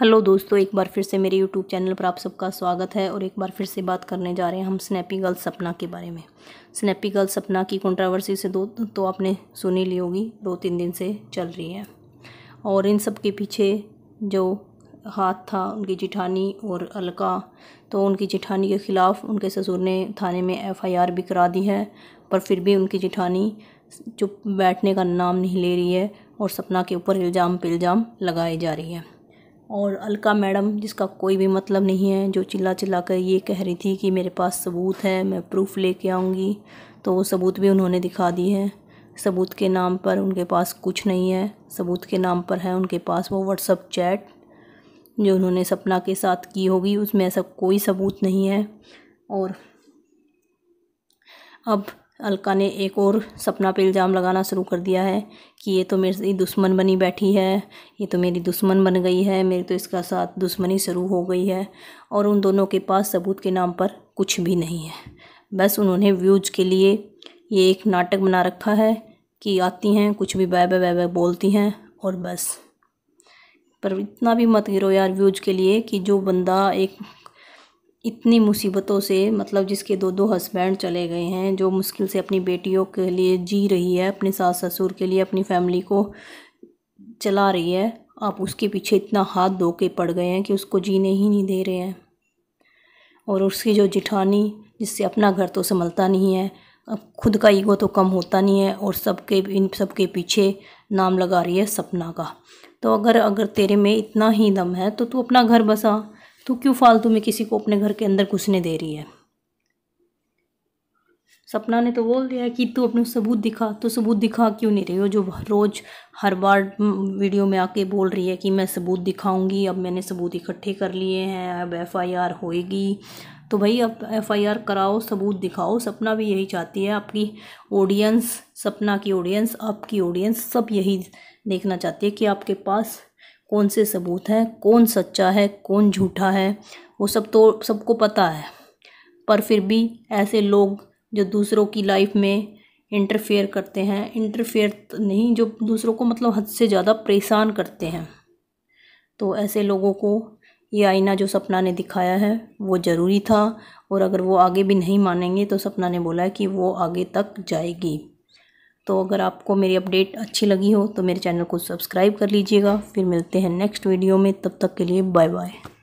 hello दोस्तों एक बार फिर से मेरे यूट्यूब चैनल पर आप सबका स्वागत है और एक बार फिर से बात करने जा रहे हैं हम स्नैपी गर्ल सपना के बारे में स्नैपी गर्ल सपना की कंट्रोवर्सी से दो तो आपने सुनी ली होगी दो तीन दिन से चल रही है और इन सब के पीछे जो हाथ था उनकी जिठानी और अलका तो उनकी जिठानी के ख़िलाफ़ उनके ससुर ने थाने में एफ़ भी करा दी है पर फिर भी उनकी जिठानी चुप बैठने का नाम नहीं ले रही है और सपना के ऊपर इल्ज़ाम पिल्जाम लगाई लगाए जा रही है और अलका मैडम जिसका कोई भी मतलब नहीं है जो चिल्ला चिल्ला कर ये कह रही थी कि मेरे पास सबूत है मैं प्रूफ लेके आऊँगी तो वो सबूत भी उन्होंने दिखा दी है सबूत के नाम पर उनके पास कुछ नहीं है सबूत के नाम पर है उनके पास वो व्हाट्सअप चैट जो उन्होंने सपना के साथ की होगी उसमें ऐसा कोई सबूत नहीं है और अब अलका ने एक और सपना पे इल्ज़ाम लगाना शुरू कर दिया है कि ये तो मेरे से दुश्मन बनी बैठी है ये तो मेरी दुश्मन बन गई है मेरी तो इसका साथ दुश्मनी शुरू हो गई है और उन दोनों के पास सबूत के नाम पर कुछ भी नहीं है बस उन्होंने व्यूज के लिए ये एक नाटक बना रखा है कि आती हैं कुछ भी बै बै बै बोलती हैं और बस पर इतना भी मत गिरो यार व्यूज के लिए कि जो बंदा एक इतनी मुसीबतों से मतलब जिसके दो दो हस्बैंड चले गए हैं जो मुश्किल से अपनी बेटियों के लिए जी रही है अपने सास ससुर के लिए अपनी फैमिली को चला रही है आप उसके पीछे इतना हाथ धो के पड़ गए हैं कि उसको जीने ही नहीं दे रहे हैं और उसकी जो जिठानी जिससे अपना घर तो संभलता नहीं है अब खुद का ईगो तो कम होता नहीं है और सबके इन सबके पीछे नाम लगा रही है सपना का तो अगर अगर तेरे में इतना ही दम है तो तू अपना घर बसा तो क्यों फालतू में किसी को अपने घर के अंदर घुसने दे रही है सपना ने तो बोल दिया कि तू अपने सबूत दिखा तो सबूत दिखा क्यों नहीं रही हो जो रोज़ हर बार वीडियो में आके बोल रही है कि मैं सबूत दिखाऊंगी अब मैंने सबूत इकट्ठे कर लिए हैं अब एफआईआर होएगी तो भाई अब एफआईआर कराओ सबूत दिखाओ सपना भी यही चाहती है आपकी ऑडियंस सपना की ऑडियंस आपकी ऑडियंस सब यही देखना चाहती है कि आपके पास कौन से सबूत हैं कौन सच्चा है कौन झूठा है वो सब तो सबको पता है पर फिर भी ऐसे लोग जो दूसरों की लाइफ में इंटरफेयर करते हैं इंटरफेयर तो नहीं जो दूसरों को मतलब हद से ज़्यादा परेशान करते हैं तो ऐसे लोगों को ये आईना जो सपना ने दिखाया है वो ज़रूरी था और अगर वो आगे भी नहीं मानेंगे तो सपना ने बोला है कि वो आगे तक जाएगी तो अगर आपको मेरी अपडेट अच्छी लगी हो तो मेरे चैनल को सब्सक्राइब कर लीजिएगा फिर मिलते हैं नेक्स्ट वीडियो में तब तक के लिए बाय बाय